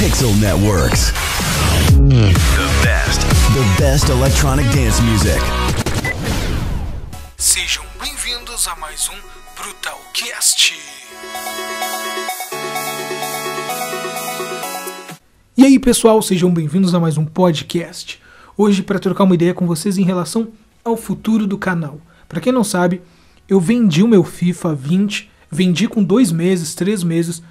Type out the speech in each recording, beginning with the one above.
Pixel Networks. The best. The best electronic dance music. Sejam bem-vindos a mais um Brutalcast. E aí, pessoal, sejam bem-vindos a mais um podcast. Hoje para trocar uma ideia com vocês em relação ao futuro do canal. Para quem não sabe, eu vendi o meu FIFA 20, vendi com dois meses, três meses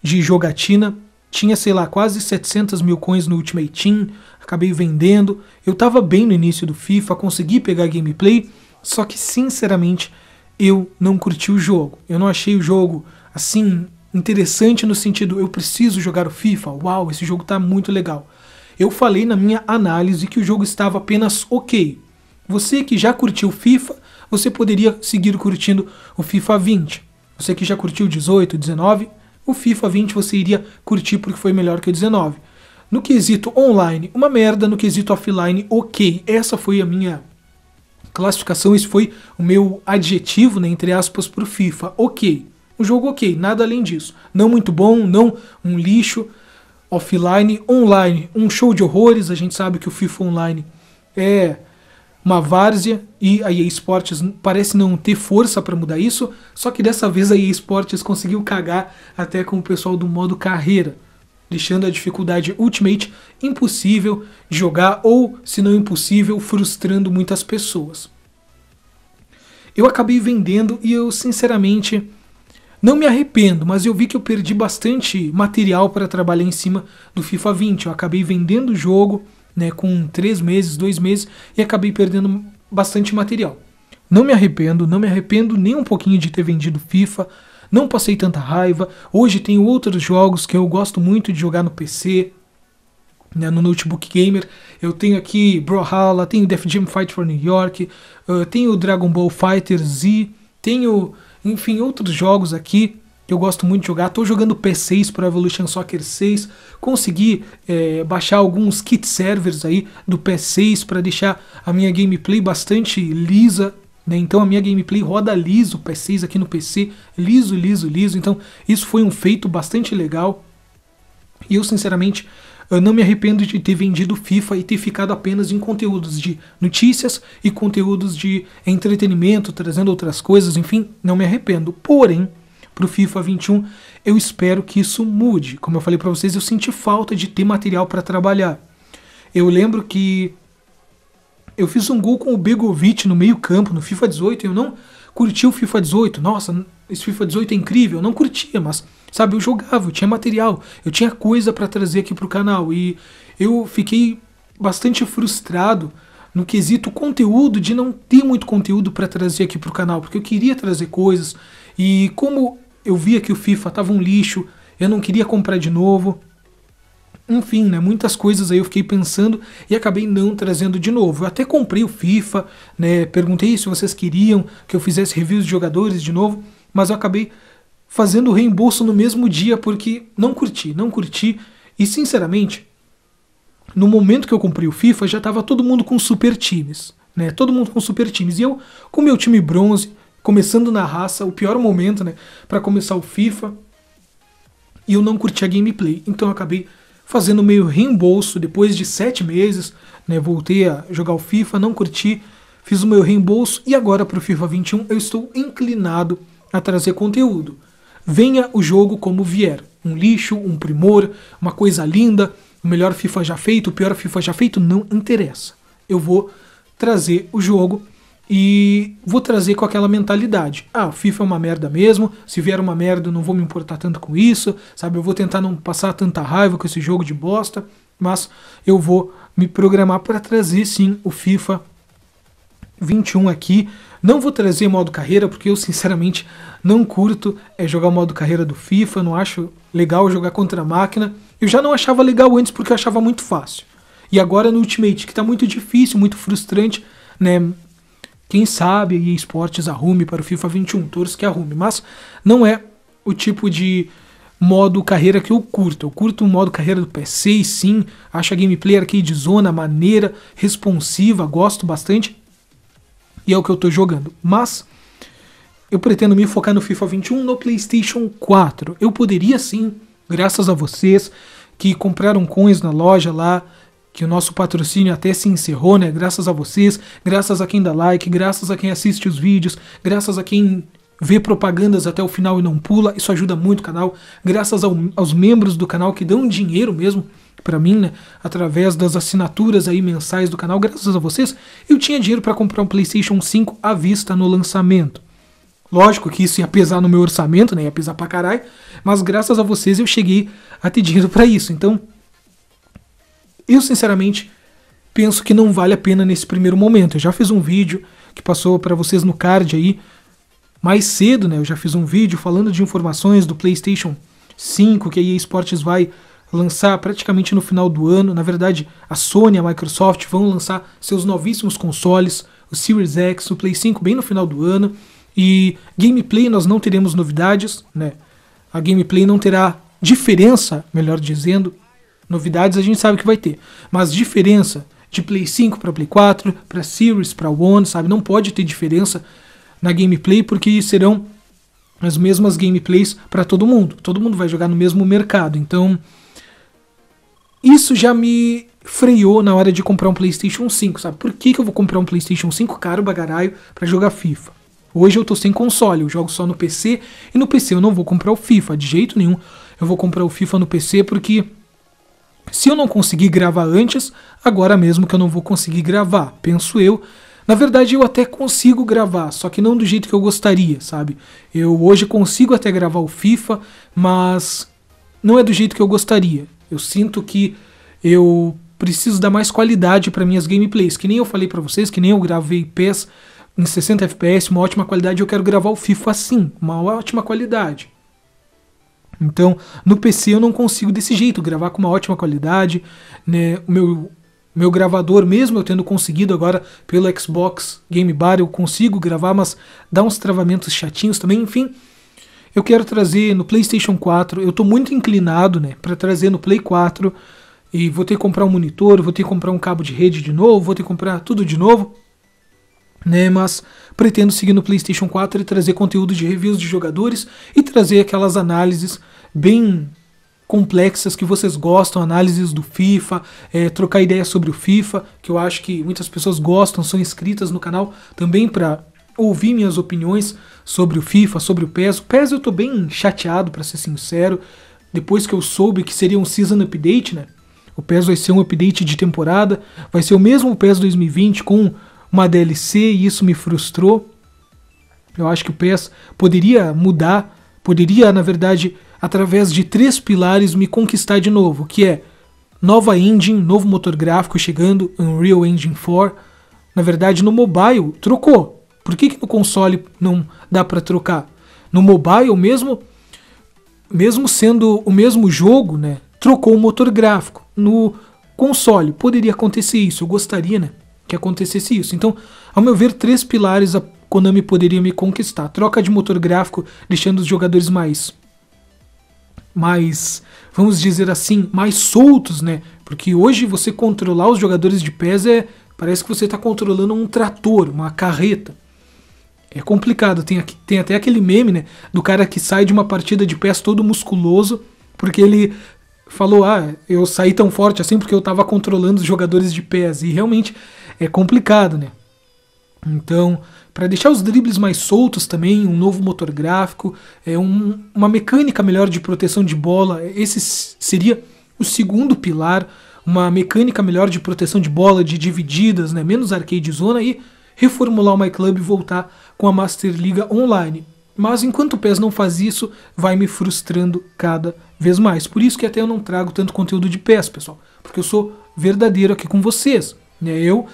de jogatina tinha, sei lá, quase 700 mil coins no Ultimate Team, acabei vendendo. Eu tava bem no início do FIFA, consegui pegar gameplay, só que sinceramente eu não curti o jogo. Eu não achei o jogo assim interessante no sentido eu preciso jogar o FIFA. Uau, esse jogo tá muito legal. Eu falei na minha análise que o jogo estava apenas OK. Você que já curtiu o FIFA, você poderia seguir curtindo o FIFA 20. Você que já curtiu 18, 19, o FIFA 20 você iria curtir porque foi melhor que o 19. No quesito online, uma merda. No quesito offline, ok. Essa foi a minha classificação, esse foi o meu adjetivo, né, entre aspas, para o FIFA. Ok. Um jogo ok, nada além disso. Não muito bom, não um lixo. Offline, online, um show de horrores. A gente sabe que o FIFA Online é uma várzea e a EA Sports parece não ter força para mudar isso, só que dessa vez a EA Sports conseguiu cagar até com o pessoal do modo carreira, deixando a dificuldade Ultimate impossível de jogar ou, se não impossível, frustrando muitas pessoas. Eu acabei vendendo e eu sinceramente não me arrependo, mas eu vi que eu perdi bastante material para trabalhar em cima do FIFA 20. Eu acabei vendendo o jogo, né, com três meses, dois meses, e acabei perdendo bastante material. Não me arrependo, não me arrependo nem um pouquinho de ter vendido FIFA, não passei tanta raiva. Hoje tenho outros jogos que eu gosto muito de jogar no PC, né, no notebook gamer. Eu tenho aqui Brawlhalla, tenho Def Jam Fight for New York, uh, tenho Dragon Ball Fighter Z, tenho, enfim, outros jogos aqui que eu gosto muito de jogar. Estou jogando P6 para Evolution Soccer 6. Consegui é, baixar alguns kit servers aí do P6 para deixar a minha gameplay bastante lisa. Né? Então a minha gameplay roda liso P6 aqui no PC, liso, liso, liso. Então isso foi um feito bastante legal. E eu sinceramente eu não me arrependo de ter vendido FIFA e ter ficado apenas em conteúdos de notícias e conteúdos de entretenimento, trazendo outras coisas, enfim, não me arrependo. Porém, para o FIFA 21. Eu espero que isso mude. Como eu falei para vocês, eu senti falta de ter material para trabalhar. Eu lembro que eu fiz um gol com o Begovic no meio-campo no FIFA 18 e eu não curti o FIFA 18. Nossa, esse FIFA 18 é incrível. Eu não curtia, mas sabe, eu jogava, eu tinha material, eu tinha coisa para trazer aqui pro canal e eu fiquei bastante frustrado no quesito conteúdo de não ter muito conteúdo para trazer aqui pro canal, porque eu queria trazer coisas e como eu via que o FIFA tava um lixo, eu não queria comprar de novo. Enfim, né, muitas coisas aí eu fiquei pensando e acabei não trazendo de novo. Eu até comprei o FIFA, né, perguntei se vocês queriam que eu fizesse reviews de jogadores de novo, mas eu acabei fazendo o reembolso no mesmo dia porque não curti, não curti. E sinceramente, no momento que eu comprei o FIFA, já estava todo mundo com super times. Né, todo mundo com super times. E eu, com meu time bronze, começando na raça, o pior momento, né, para começar o FIFA. E eu não curti a gameplay, então eu acabei fazendo meio reembolso depois de sete meses, né, voltei a jogar o FIFA, não curti, fiz o meu reembolso e agora para o FIFA 21 eu estou inclinado a trazer conteúdo. Venha o jogo como vier, um lixo, um primor, uma coisa linda, o melhor FIFA já feito, o pior FIFA já feito, não interessa. Eu vou trazer o jogo e vou trazer com aquela mentalidade. Ah, FIFA é uma merda mesmo, se vier uma merda eu não vou me importar tanto com isso, sabe? Eu vou tentar não passar tanta raiva com esse jogo de bosta, mas eu vou me programar para trazer sim o FIFA 21 aqui. Não vou trazer modo carreira, porque eu sinceramente não curto é, jogar modo carreira do FIFA, não acho legal jogar contra a máquina. Eu já não achava legal antes porque eu achava muito fácil. E agora no Ultimate, que está muito difícil, muito frustrante, né? Quem sabe a Esportes arrume para o FIFA 21, torce que arrume, mas não é o tipo de modo carreira que eu curto. Eu curto o modo carreira do PC, sim, acho a gameplay de zona maneira, responsiva, gosto bastante. E é o que eu estou jogando. Mas eu pretendo me focar no FIFA 21 no PlayStation 4. Eu poderia sim, graças a vocês que compraram coins na loja lá, que o nosso patrocínio até se encerrou, né? Graças a vocês, graças a quem dá like, graças a quem assiste os vídeos, graças a quem vê propagandas até o final e não pula, isso ajuda muito o canal. Graças ao, aos membros do canal que dão dinheiro mesmo para mim, né, através das assinaturas aí mensais do canal, graças a vocês, eu tinha dinheiro para comprar um PlayStation 5 à vista no lançamento. Lógico que isso ia pesar no meu orçamento, né, ia pesar pra caralho, mas graças a vocês eu cheguei a ter dinheiro para isso. Então, eu, sinceramente, penso que não vale a pena nesse primeiro momento. Eu já fiz um vídeo que passou para vocês no card aí mais cedo, né? Eu já fiz um vídeo falando de informações do PlayStation 5 que a EA Sports vai lançar praticamente no final do ano. Na verdade, a Sony e a Microsoft vão lançar seus novíssimos consoles, o Series X, o Play 5 bem no final do ano. E gameplay nós não teremos novidades, né? A gameplay não terá diferença, melhor dizendo, Novidades a gente sabe que vai ter, mas diferença de Play 5 para Play 4, para Series, para One, sabe? Não pode ter diferença na gameplay porque serão as mesmas gameplays para todo mundo. Todo mundo vai jogar no mesmo mercado. Então, isso já me freou na hora de comprar um PlayStation 5, sabe? Por que, que eu vou comprar um PlayStation 5 caro bagaralho para jogar FIFA? Hoje eu tô sem console, eu jogo só no PC e no PC eu não vou comprar o FIFA de jeito nenhum. Eu vou comprar o FIFA no PC porque se eu não conseguir gravar antes, agora mesmo que eu não vou conseguir gravar, penso eu. Na verdade, eu até consigo gravar, só que não do jeito que eu gostaria, sabe? Eu hoje consigo até gravar o FIFA, mas não é do jeito que eu gostaria. Eu sinto que eu preciso dar mais qualidade para minhas gameplays, que nem eu falei para vocês, que nem eu gravei PES em 60 FPS, uma ótima qualidade, eu quero gravar o FIFA assim, uma ótima qualidade. Então, no PC eu não consigo desse jeito gravar com uma ótima qualidade, né? O meu meu gravador, mesmo eu tendo conseguido agora pelo Xbox Game Bar, eu consigo gravar, mas dá uns travamentos chatinhos também, enfim. Eu quero trazer no PlayStation 4, eu estou muito inclinado, né, para trazer no Play 4 e vou ter que comprar um monitor, vou ter que comprar um cabo de rede de novo, vou ter que comprar tudo de novo. Né, mas pretendo seguir no PlayStation 4 e trazer conteúdo de reviews de jogadores e trazer aquelas análises bem complexas que vocês gostam, análises do FIFA, é, trocar ideias sobre o FIFA, que eu acho que muitas pessoas gostam, são inscritas no canal também para ouvir minhas opiniões sobre o FIFA, sobre o PES. O PES eu tô bem chateado, para ser sincero, depois que eu soube que seria um season update, né? O PES vai ser um update de temporada, vai ser o mesmo PES 2020 com uma DLC e isso me frustrou. Eu acho que o PES poderia mudar, poderia, na verdade, através de três pilares me conquistar de novo, que é nova engine, novo motor gráfico chegando, Unreal Engine 4. Na verdade, no mobile trocou. Por que, que no console não dá para trocar? No mobile mesmo, mesmo sendo o mesmo jogo, né, trocou o motor gráfico. No console poderia acontecer isso, eu gostaria, né? que acontecesse isso. Então, ao meu ver, três pilares a Konami poderia me conquistar: troca de motor gráfico, deixando os jogadores mais mais, vamos dizer assim, mais soltos, né? Porque hoje você controlar os jogadores de pés é parece que você está controlando um trator, uma carreta. É complicado, tem, aqui, tem até aquele meme, né, do cara que sai de uma partida de pés todo musculoso, porque ele falou: "Ah, eu saí tão forte assim porque eu estava controlando os jogadores de pés". E realmente é complicado, né? Então, para deixar os dribles mais soltos também, um novo motor gráfico, é um, uma mecânica melhor de proteção de bola, esse seria o segundo pilar, uma mecânica melhor de proteção de bola, de divididas, né? menos arcade zona e reformular o MyClub e voltar com a Master Liga Online. Mas enquanto o PES não faz isso, vai me frustrando cada vez mais. Por isso que até eu não trago tanto conteúdo de PES, pessoal, porque eu sou verdadeiro aqui com vocês. Né? Eu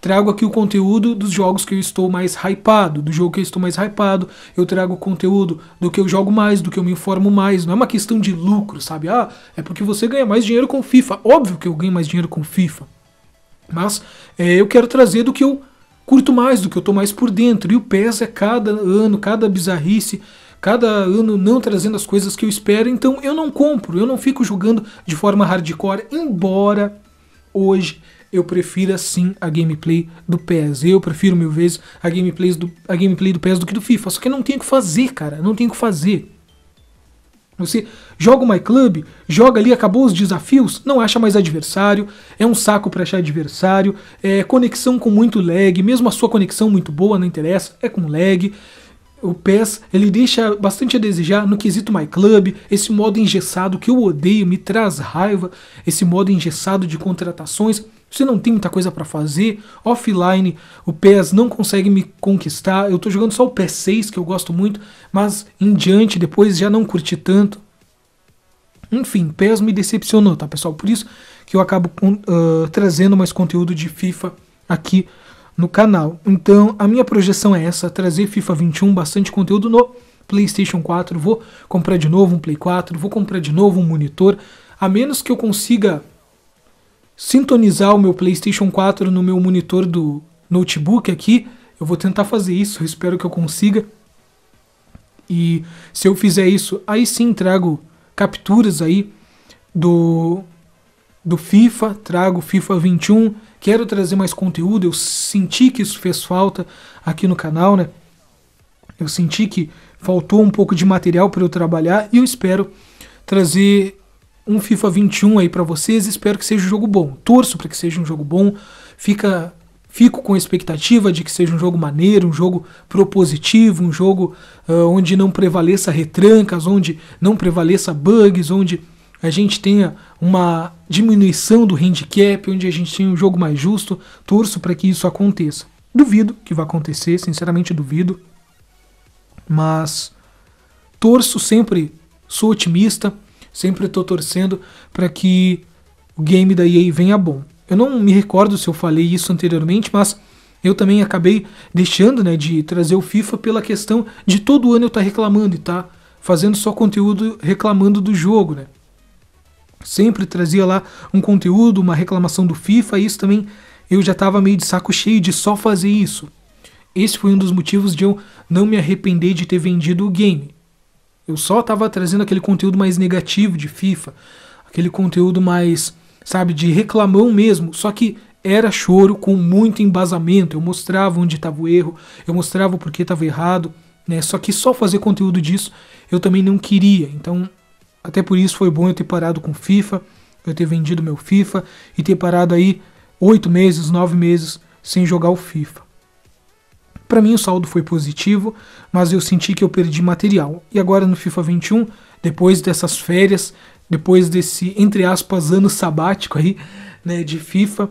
trago aqui o conteúdo dos jogos que eu estou mais hypado, do jogo que eu estou mais hypado, eu trago o conteúdo do que eu jogo mais, do que eu me informo mais. Não é uma questão de lucro, sabe? Ah, é porque você ganha mais dinheiro com FIFA. Óbvio que eu ganho mais dinheiro com FIFA. Mas é, eu quero trazer do que eu curto mais, do que eu estou mais por dentro. E o PES é cada ano, cada bizarrice cada ano não trazendo as coisas que eu espero, então eu não compro, eu não fico jogando de forma hardcore, embora hoje eu prefiro assim a gameplay do PES. Eu prefiro mil vezes a gameplay do, a gameplay do PES do que do FIFA. Só que não tem o que fazer, cara. Não tem o que fazer. Você joga o MyClub, joga ali, acabou os desafios, não acha mais adversário, é um saco para achar adversário, é conexão com muito lag, mesmo a sua conexão muito boa, não interessa, é com lag. O PES, ele deixa bastante a desejar no quesito My Club, esse modo engessado que eu odeio, me traz raiva, esse modo engessado de contratações. Você não tem muita coisa para fazer. Offline, o PES não consegue me conquistar. Eu tô jogando só o PES 6, que eu gosto muito, mas em diante, depois já não curti tanto. Enfim, PES me decepcionou, tá pessoal? Por isso que eu acabo uh, trazendo mais conteúdo de FIFA aqui no canal. Então, a minha projeção é essa: trazer FIFA 21, bastante conteúdo no PlayStation 4. Vou comprar de novo um Play 4, vou comprar de novo um monitor. A menos que eu consiga sintonizar o meu PlayStation 4 no meu monitor do notebook aqui. Eu vou tentar fazer isso, espero que eu consiga. E se eu fizer isso, aí sim trago capturas aí do do FIFA, trago FIFA 21. Quero trazer mais conteúdo, eu senti que isso fez falta aqui no canal, né? Eu senti que faltou um pouco de material para eu trabalhar e eu espero trazer um FIFA 21 aí para vocês. Espero que seja um jogo bom. Torço para que seja um jogo bom. Fica fico com a expectativa de que seja um jogo maneiro, um jogo propositivo, um jogo uh, onde não prevaleça retrancas, onde não prevaleça bugs, onde a gente tenha uma diminuição do handicap, onde a gente tenha um jogo mais justo. Torço para que isso aconteça. Duvido que vá acontecer, sinceramente duvido. Mas torço sempre, sou otimista Sempre estou torcendo para que o game da EA venha bom. Eu não me recordo se eu falei isso anteriormente, mas eu também acabei deixando né, de trazer o FIFA pela questão de todo ano eu estar tá reclamando e tá fazendo só conteúdo reclamando do jogo. Né? Sempre trazia lá um conteúdo, uma reclamação do FIFA, e isso também eu já estava meio de saco cheio de só fazer isso. Esse foi um dos motivos de eu não me arrepender de ter vendido o game. Eu só estava trazendo aquele conteúdo mais negativo de FIFA, aquele conteúdo mais, sabe, de reclamão mesmo. Só que era choro com muito embasamento. Eu mostrava onde estava o erro, eu mostrava o porquê estava errado, né? Só que só fazer conteúdo disso eu também não queria. Então, até por isso foi bom eu ter parado com FIFA, eu ter vendido meu FIFA e ter parado aí oito meses, nove meses sem jogar o FIFA. Para mim o saldo foi positivo, mas eu senti que eu perdi material. E agora no FIFA 21, depois dessas férias, depois desse entre aspas ano sabático aí, né, de FIFA,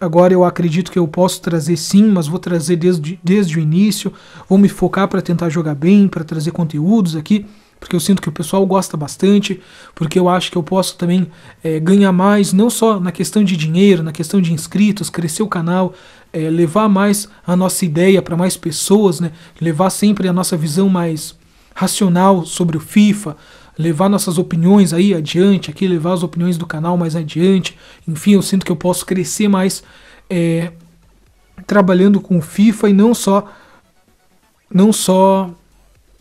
agora eu acredito que eu posso trazer sim, mas vou trazer desde, desde o início, vou me focar para tentar jogar bem, para trazer conteúdos aqui porque eu sinto que o pessoal gosta bastante, porque eu acho que eu posso também é, ganhar mais, não só na questão de dinheiro, na questão de inscritos, crescer o canal, é, levar mais a nossa ideia para mais pessoas, né? levar sempre a nossa visão mais racional sobre o FIFA, levar nossas opiniões aí adiante, aqui levar as opiniões do canal mais adiante. Enfim, eu sinto que eu posso crescer mais é, trabalhando com o FIFA e não só não só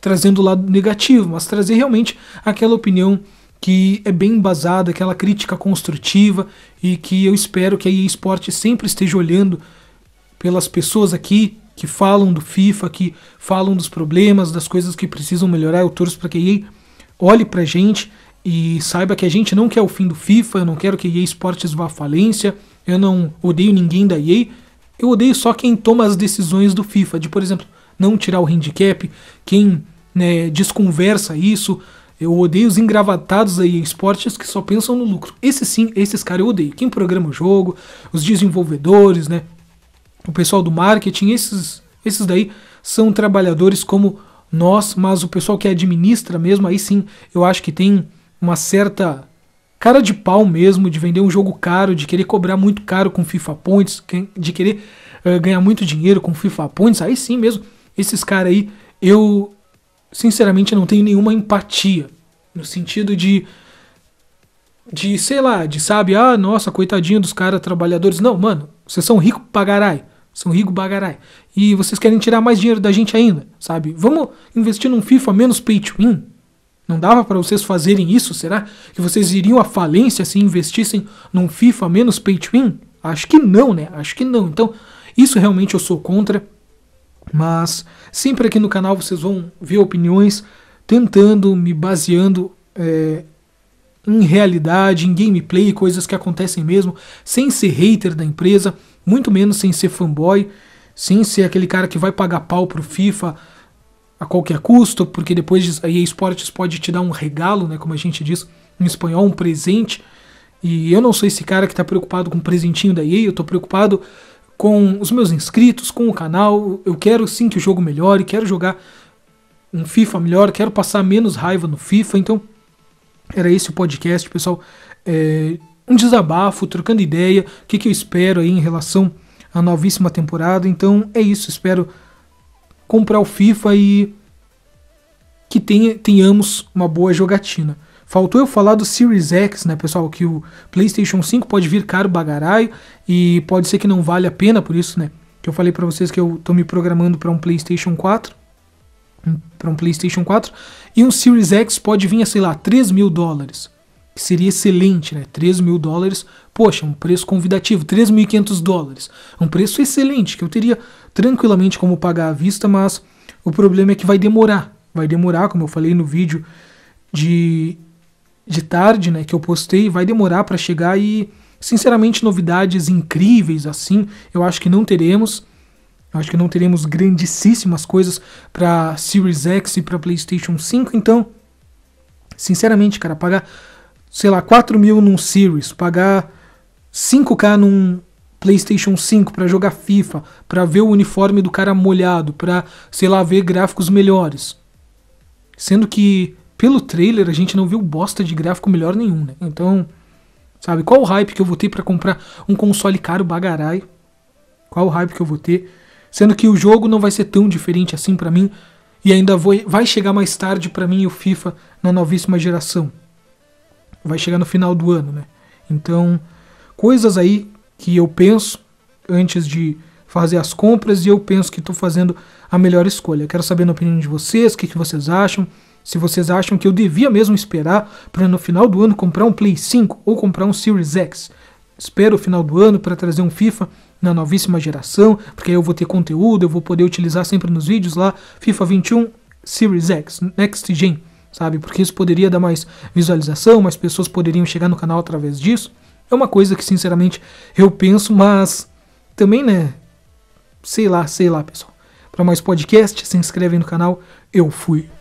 trazendo o lado negativo, mas trazer realmente aquela opinião que é bem embasada, aquela crítica construtiva e que eu espero que a EA Sport sempre esteja olhando pelas pessoas aqui que falam do FIFA, que falam dos problemas, das coisas que precisam melhorar. Eu torço para que a EA olhe para a gente e saiba que a gente não quer o fim do FIFA, eu não quero que a EA Sports vá à falência, eu não odeio ninguém da EA, eu odeio só quem toma as decisões do FIFA, de por exemplo, não tirar o handicap, quem né, desconversa isso. Eu odeio os engravatados aí, esportes que só pensam no lucro. Esse sim, esses caras eu odeio. Quem programa o jogo, os desenvolvedores, né? O pessoal do marketing, esses, esses daí são trabalhadores como nós, mas o pessoal que administra mesmo, aí sim, eu acho que tem uma certa cara de pau mesmo de vender um jogo caro, de querer cobrar muito caro com FIFA Points, de querer uh, ganhar muito dinheiro com FIFA Points, aí sim mesmo esses caras aí, eu sinceramente não tenho nenhuma empatia. No sentido de. De, sei lá, de sabe, ah, nossa, coitadinho dos caras trabalhadores. Não, mano, vocês são ricos pra caralho. São ricos pra caralho. E vocês querem tirar mais dinheiro da gente ainda, sabe? Vamos investir num FIFA menos pay to win? Não dava para vocês fazerem isso, será? Que vocês iriam à falência se investissem num FIFA menos pay to win? Acho que não, né? Acho que não. Então, isso realmente eu sou contra. Mas sempre aqui no canal vocês vão ver opiniões tentando, me baseando é, em realidade, em gameplay, coisas que acontecem mesmo, sem ser hater da empresa, muito menos sem ser fanboy, sem ser aquele cara que vai pagar pau pro FIFA a qualquer custo, porque depois a EA Sports pode te dar um regalo, né, como a gente diz em espanhol, um presente. E eu não sou esse cara que está preocupado com o presentinho da EA, eu estou preocupado com os meus inscritos, com o canal. Eu quero sim que o jogo melhore, quero jogar um FIFA melhor, quero passar menos raiva no FIFA. Então, era esse o podcast, pessoal. É, um desabafo, trocando ideia, o que, que eu espero aí em relação à novíssima temporada. Então, é isso. Espero comprar o FIFA e que tenha, tenhamos uma boa jogatina. Faltou eu falar do Series X, né, pessoal? Que o PlayStation 5 pode vir caro bagaraio e pode ser que não vale a pena por isso, né? Que eu falei para vocês que eu tô me programando para um PlayStation 4. Para um PlayStation 4. E um Series X pode vir a, sei lá, 3 mil dólares. Que seria excelente, né? 3 mil dólares, poxa, um preço convidativo, 3.500 dólares. Um preço excelente, que eu teria tranquilamente como pagar à vista, mas o problema é que vai demorar. Vai demorar, como eu falei no vídeo de de tarde, né, que eu postei, vai demorar para chegar e, sinceramente, novidades incríveis assim, eu acho que não teremos. Eu acho que não teremos grandíssimas coisas para Series X e para PlayStation 5, então, sinceramente, cara, pagar, sei lá, 4 mil num Series, pagar 5k num PlayStation 5 para jogar FIFA, para ver o uniforme do cara molhado, para, sei lá, ver gráficos melhores. Sendo que pelo trailer a gente não viu bosta de gráfico melhor nenhum, né? Então, sabe, qual o hype que eu vou ter para comprar um console caro bagarai? Qual o hype que eu vou ter? Sendo que o jogo não vai ser tão diferente assim para mim e ainda vou, vai chegar mais tarde para mim o FIFA na novíssima geração. Vai chegar no final do ano, né? Então, coisas aí que eu penso antes de fazer as compras e eu penso que estou fazendo a melhor escolha. Quero saber a opinião de vocês, o que, que vocês acham se vocês acham que eu devia mesmo esperar para no final do ano comprar um Play 5 ou comprar um Series X. Espero o final do ano para trazer um FIFA na novíssima geração, porque aí eu vou ter conteúdo, eu vou poder utilizar sempre nos vídeos lá FIFA 21 Series X, Next Gen, sabe? Porque isso poderia dar mais visualização, mais pessoas poderiam chegar no canal através disso. É uma coisa que sinceramente eu penso, mas também, né? Sei lá, sei lá, pessoal. Para mais podcast, se inscreve no canal. Eu fui.